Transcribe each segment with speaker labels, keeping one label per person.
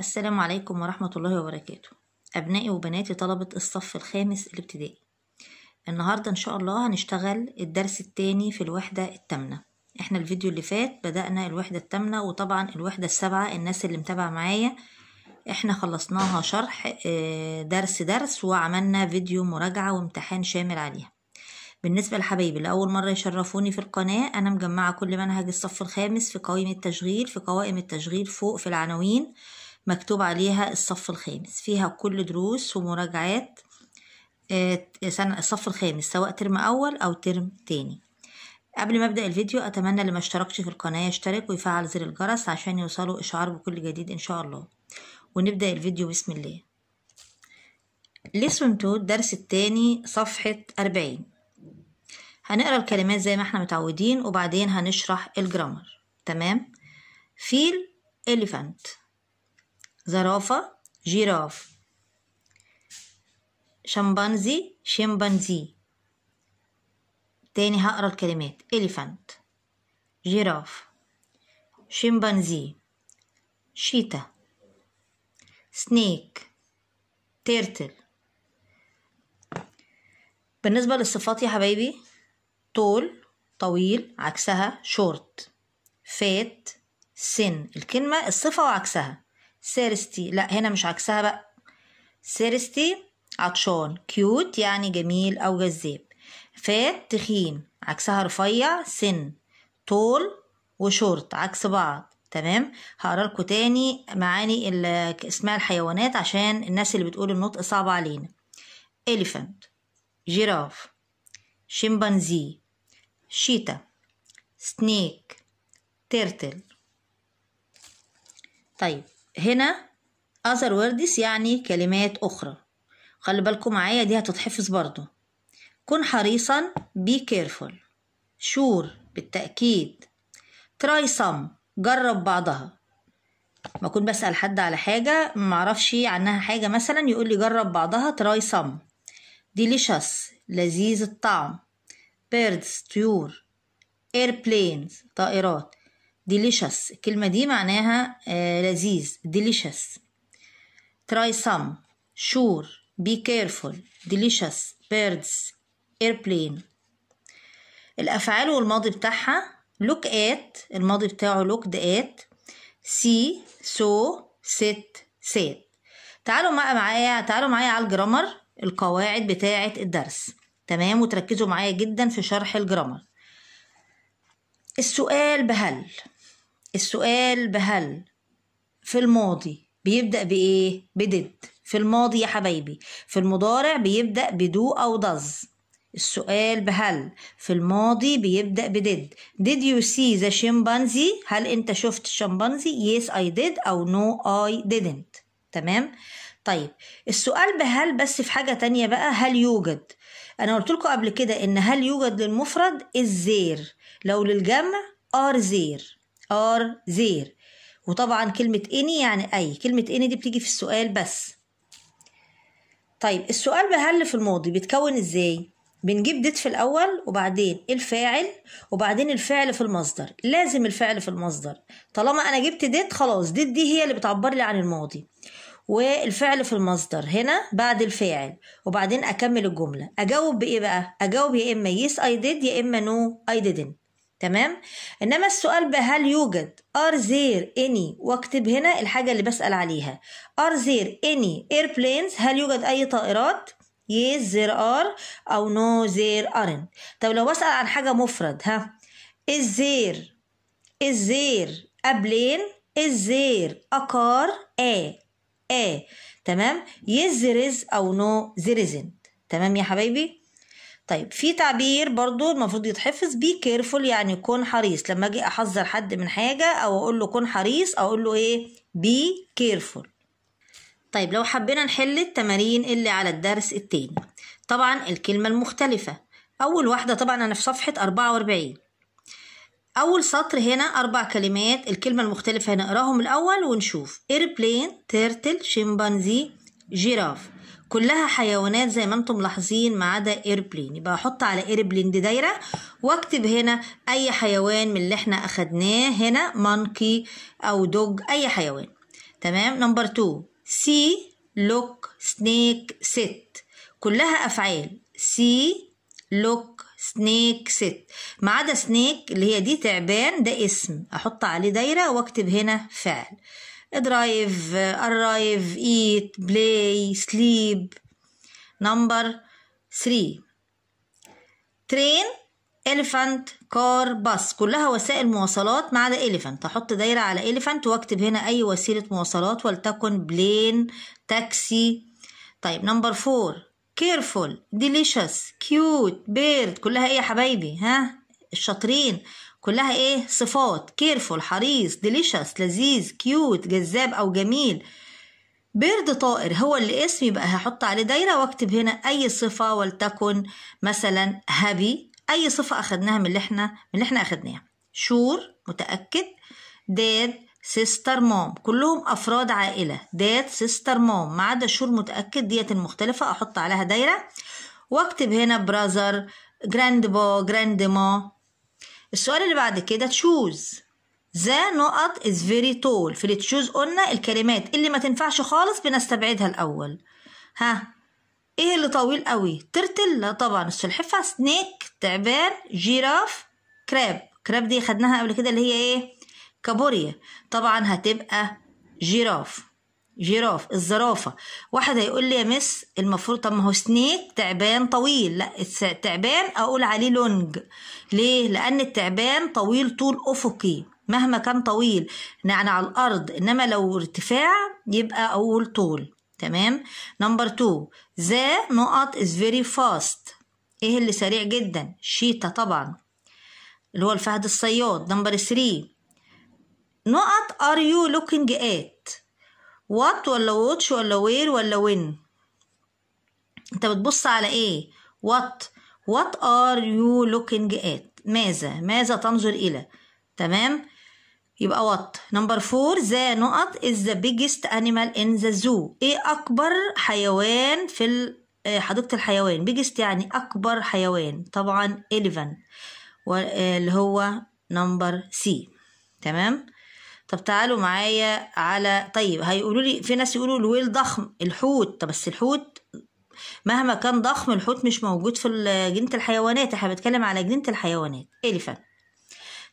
Speaker 1: السلام عليكم ورحمة الله وبركاته أبنائي وبناتي طلبة الصف الخامس الابتدائي النهاردة إن شاء الله هنشتغل الدرس التاني في الوحدة التامنة احنا الفيديو اللي فات بدأنا الوحدة التامنة وطبعا الوحدة السابعة الناس اللي متابعة معايا احنا خلصناها شرح آه، درس درس وعملنا فيديو مراجعة وامتحان شامل عليها بالنسبة لحبايبي أول مرة يشرفوني في القناة أنا مجمعة كل منهج الصف الخامس في قوائم التشغيل في قوائم التشغيل فوق في العناوين مكتوب عليها الصف الخامس فيها كل دروس ومراجعات آه، سنة الصف الخامس سواء ترم أول أو ترم تاني قبل ما أبدأ الفيديو أتمنى اللي ما اشتركش في القناة يشترك ويفعل زر الجرس عشان يوصله إشعار بكل جديد إن شاء الله ونبدأ الفيديو بسم الله لسون تو الدرس التاني صفحة أربعين هنقرا الكلمات زي ما احنا متعودين وبعدين هنشرح الجرامر تمام فيل elephant زرافة جيراف شمبانزي شمبانزي تاني هقرا الكلمات إليفانت جيراف شمبانزي شيتا سنيك تيرتل بالنسبة للصفات يا حبايبي طول طويل عكسها شورت فات سن الكلمة الصفة وعكسها سيرستي لا هنا مش عكسها بقى سيرستي عطشان كيوت يعني جميل أو جذاب فات تخين عكسها رفيع سن طول وشورت عكس بعض تمام هقرا لكم تاني معاني اسمها الحيوانات عشان الناس اللي بتقول النطق صعب علينا elephant جيراف شمبانزي شيتا سنيك تيرتل طيب هنا other words يعني كلمات أخرى خلي بالكم معايا دي هتتحفظ برضو كن حريصا be careful sure بالتأكيد try some جرب بعضها ما كنت بسأل حد على حاجة معرفش عنها حاجة مثلا يقول لي جرب بعضها try some delicious لذيذ الطعم birds طيور airplanes طائرات ديليشس الكلمة دي معناها آه، لذيذ ديليشس try some sure be careful delicious birds airplane الأفعال والماضي بتاعها look at الماضي بتاعه looked at see saw sit said تعالوا معايا تعالوا معايا على الجرامر القواعد بتاعة الدرس تمام وتركزوا معايا جدا في شرح الجرامر السؤال بهل السؤال بهل في الماضي بيبدأ بإيه؟ بدد في الماضي يا حبايبي في المضارع بيبدأ بدو أو دز السؤال بهل في الماضي بيبدأ بدد did you see the chimpanzee هل انت شفت الشمبانزي yes I did أو no I didn't تمام طيب السؤال بهل بس في حاجة تانية بقى هل يوجد أنا قلت لكم قبل كده إن هل يوجد للمفرد is there لو للجمع are there ار زير وطبعا كلمة اني يعني اي كلمة اني دي بتيجي في السؤال بس طيب السؤال بهل في الماضي بيتكون ازاي بنجيب ديت في الاول وبعدين الفاعل وبعدين الفعل في المصدر لازم الفعل في المصدر طالما انا جبت ديت خلاص ديت دي هي اللي بتعبر لي عن الماضي والفعل في المصدر هنا بعد الفاعل وبعدين اكمل الجمله اجاوب بايه بقى اجاوب يا اما يس اي ديد يا اما نو اي ديدنت تمام انما السؤال بقى هل يوجد ار زير اني واكتب هنا الحاجه اللي بسال عليها ار زير اني ايربلينز هل يوجد اي طائرات يس زير ار او نو زير ارن طب لو بسال عن حاجه مفرد ها الزير الزير ابلين الزير اكار ا ا تمام يس زيرز او نو زيرزنت تمام يا حبايبي طيب في تعبير برضو المفروض يتحفظ بي كيرفول يعني كون حريص لما اجي احذر حد من حاجه او اقول له كون حريص اقول له ايه بي كيرفول طيب لو حبينا نحل التمارين اللي على الدرس التاني طبعا الكلمه المختلفه اول واحده طبعا انا في صفحه 44 اول سطر هنا اربع كلمات الكلمه المختلفه هنقراهم الاول ونشوف ايربلين تيرتل شمبانزي جيراف كلها حيوانات زي ما انتم ملاحظين ما عدا ايربلين يبقى احط على ايربلين دي دايره واكتب هنا اي حيوان من اللي احنا اخدناه هنا مانكي او دوج اي حيوان تمام نمبر 2 سي لوك سنيك ست كلها افعال سي لوك سنيك ست ما عدا سنيك اللي هي دي تعبان ده اسم احط عليه دايره واكتب هنا فعل درايف ارايف ايت بلاي سليب نمبر 3 ترين elephant كار باص كلها وسائل مواصلات ما عدا elephant هحط دايرة على elephant واكتب هنا أي وسيلة مواصلات ولتكن بلين تاكسي طيب نمبر فور كيرفول ديليشيس كيوت بيرد كلها ايه يا حبايبي ها الشاطرين كلها ايه صفات كيرفول حريص ديليشس لذيذ كيوت جذاب او جميل بيرد طائر هو اللي اسم يبقى هحط عليه دايره واكتب هنا اي صفه ولتكن مثلا هابي اي صفه اخدناها من اللي احنا من اللي احنا اخدناها شور متاكد داد سيستر مام كلهم افراد عائله داد سيستر مام ما عدا شور متاكد ديت المختلفه احط عليها دايره واكتب هنا براذر جراند با جراند ما السؤال اللي بعد كده تشوز ذا نقط از فيري تول في التشوز قلنا الكلمات اللي ما تنفعش خالص بنستبعدها الاول ها ايه اللي طويل قوي ترتل لا طبعا السلحفاه سنيك تعبان جيراف كراب كراب دي خدناها قبل كده اللي هي ايه كابوريا طبعا هتبقى جيراف جيراف الزرافة واحد هيقول لي يا مس المفروض طب ما هو سنيك تعبان طويل لا تعبان أقول عليه لونج ليه لأن التعبان طويل طول أفقي مهما كان طويل يعني على الأرض إنما لو ارتفاع يبقى أقول طول تمام نمبر 2 ذا نقط از فيري فاست ايه اللي سريع جدا شيتا طبعا اللي هو الفهد الصياد نمبر 3 نقط ار يو لوكينج ات وات ولا واتش ولا وير ولا وين انت بتبص على ايه وات وات ار يو لوكينج ات ماذا ماذا تنظر الى تمام يبقى وات نمبر فور ذا نقط از ذا بيجست انيمال ان ذا زو ايه اكبر حيوان في آه، حديقه الحيوان بيجست يعني اكبر حيوان طبعا elephant آه، اللي هو نمبر سي تمام طب تعالوا معايا على طيب هيقولوا لي في ناس يقولوا الويل ضخم الحوت طب بس الحوت مهما كان ضخم الحوت مش موجود في جنينة الحيوانات احنا بنتكلم على جنينة الحيوانات إليفان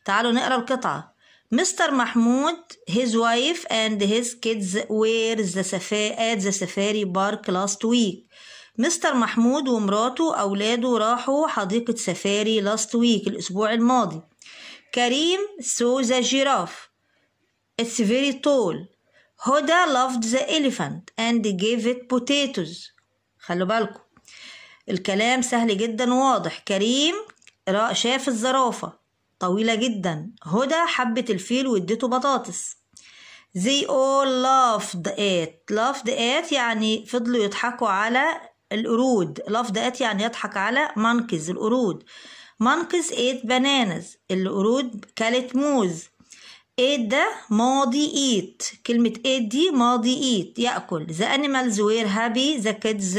Speaker 1: تعالوا نقرا القطعة مستر محمود his wife and his kids were the سفاري at the safari park last week مستر محمود ومراته أولاده راحوا حديقة سفاري last week الأسبوع الماضي كريم سو ذا giraffe It's very tall. Hoda loved the elephant and gave it potatoes. خلوا بالكم الكلام سهل جدا وواضح كريم شاف الزرافة طويلة جدا هدى حبت الفيل واديته بطاطس they all loved it loved it يعني فضلوا يضحكوا على القرود loved it يعني يضحك على monkeys القرود monkeys ate bananas القرود كلت موز ايت ده ماضي ايت كلمة ايت دي ماضي ايت يأكل the animals were happy the kids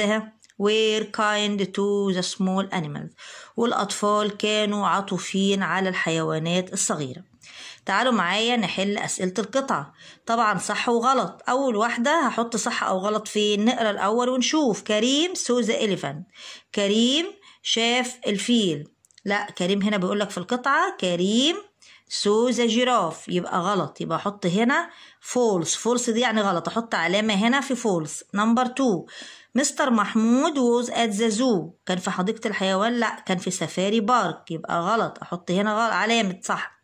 Speaker 1: were kind to the small animals والأطفال كانوا عطوفين على الحيوانات الصغيرة تعالوا معايا نحل أسئلة القطعة طبعا صح وغلط أول واحدة هحط صح أو غلط فين نقرأ الأول ونشوف كريم سو ذا إليفان كريم شاف الفيل لا كريم هنا بيقولك في القطعة كريم سو ذا جيراف يبقى غلط يبقى احط هنا فولس فولس دي يعني غلط احط علامه هنا في فولس نمبر 2 مستر محمود ووز ات ذا زو كان في حديقه الحيوان لا كان في سفاري بارك يبقى غلط احط هنا غلط علامه صح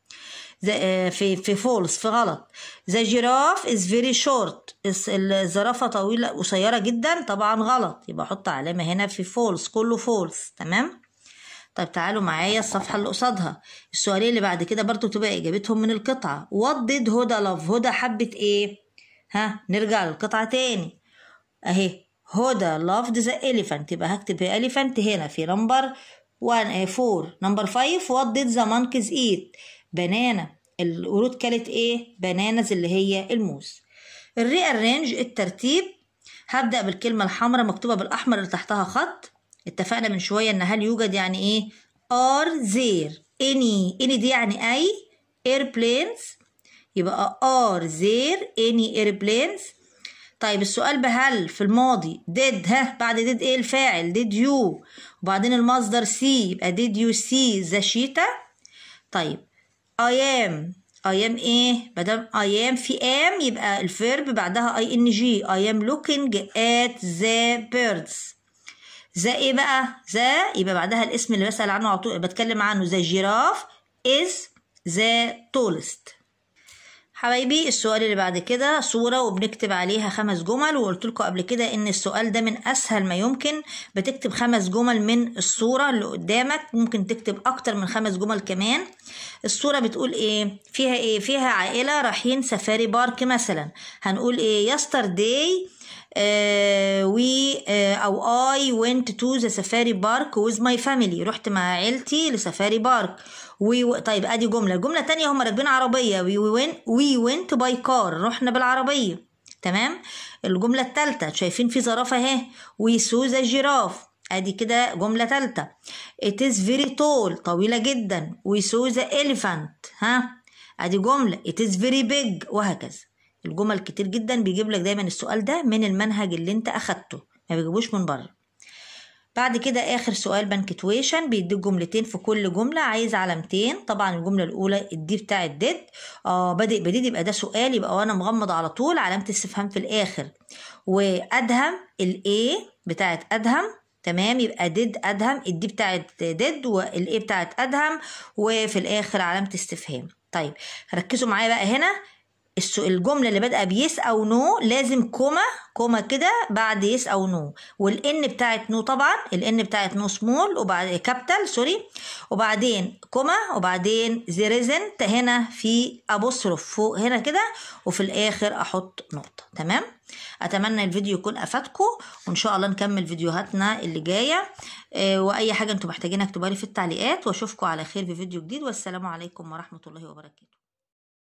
Speaker 1: آه، في في فولس في غلط ذا جيراف از فيري شورت الزرافه طويله قصيره جدا طبعا غلط يبقى احط علامه هنا في فولس كله فولس تمام طيب تعالوا معايا الصفحة اللي قصادها السؤالين اللي بعد كده برضو تبقى إجابتهم من القطعة وات ديد هدى لاف هدى حبت إيه ها نرجع للقطعة تاني أهي هدى لافد ذا elephant يبقى هكتب elephant هنا في نمبر 1 4 آه، نمبر 5 وات ديد ذا monkeys eat بنانا القرود كلت ايه بنانز اللي هي الموز أرينج الترتيب هبدأ بالكلمة الحمراء مكتوبة بالأحمر اللي تحتها خط اتفقنا من شويه ان هل يوجد يعني ايه ار زير اني اني دي يعني اي ايربلينز يبقى ار زير اني ايربلينز طيب السؤال بهل في الماضي ديد ها بعد ديد ايه الفاعل ديد يو وبعدين المصدر سي يبقى ديد يو سي ذا شيتا طيب اي ام اي ام ايه مادام اي ام في ام يبقى الفيرب بعدها اي ان جي اي ام لوكينج ات ذا بيردز ذا ايه بقى ذا يبقى بعدها الاسم اللي بسأل عنه على طول بتكلم عنه ذا جيراف از ذا تولست حبايبي السؤال اللي بعد كده صورة وبنكتب عليها خمس جمل وقلت لكم قبل كده ان السؤال ده من اسهل ما يمكن بتكتب خمس جمل من الصورة اللي قدامك ممكن تكتب اكتر من خمس جمل كمان الصورة بتقول ايه فيها ايه فيها عائلة رايحين سفاري بارك مثلا هنقول ايه yesterday وي آه، آه، او اي ونت تو ذا سفاري بارك ويز ماي فاميلي رحت مع عيلتي لسفاري بارك we طيب ادي جمله جمله تانية هم راكبين عربيه وي went وي ونت باي كار رحنا بالعربيه تمام الجمله الثالثه شايفين في زرافه اهي وي سو ذا جيراف ادي كده جملة ثالثه it is very tall طويلة جدا we saw the elephant ها ادي جملة it is very big وهكذا الجمل كتير جدا بيجيب لك دايما السؤال ده من المنهج اللي انت اخدته ما بيجيبوش من بره بعد كده اخر سؤال بنكتويشن بيديك جملتين في كل جمله عايز علامتين طبعا الجمله الاولى الدي بتاع الديد اه بادئ بديد يبقى ده سؤال يبقى وانا مغمض على طول علامه استفهام في الاخر وادهم الاي بتاعت ادهم تمام يبقى ديد ادهم الدي بتاعت ديد والاي بتاعت ادهم وفي الاخر علامه استفهام طيب ركزوا معايا بقى هنا الجمله اللي بادئه بيس او نو لازم كوما كوما كده بعد يس او نو والان بتاعت نو طبعا الان بتاعت نو سمول وبعد كابيتال سوري وبعدين كوما وبعدين زيريزنت هنا في ابوستروف فوق هنا كده وفي الاخر احط نقطه تمام اتمنى الفيديو يكون افادكم وان شاء الله نكمل فيديوهاتنا اللي جايه آه، واي حاجه انتم محتاجينها اكتبوها لي في التعليقات واشوفكم على خير في فيديو جديد والسلام عليكم ورحمه الله وبركاته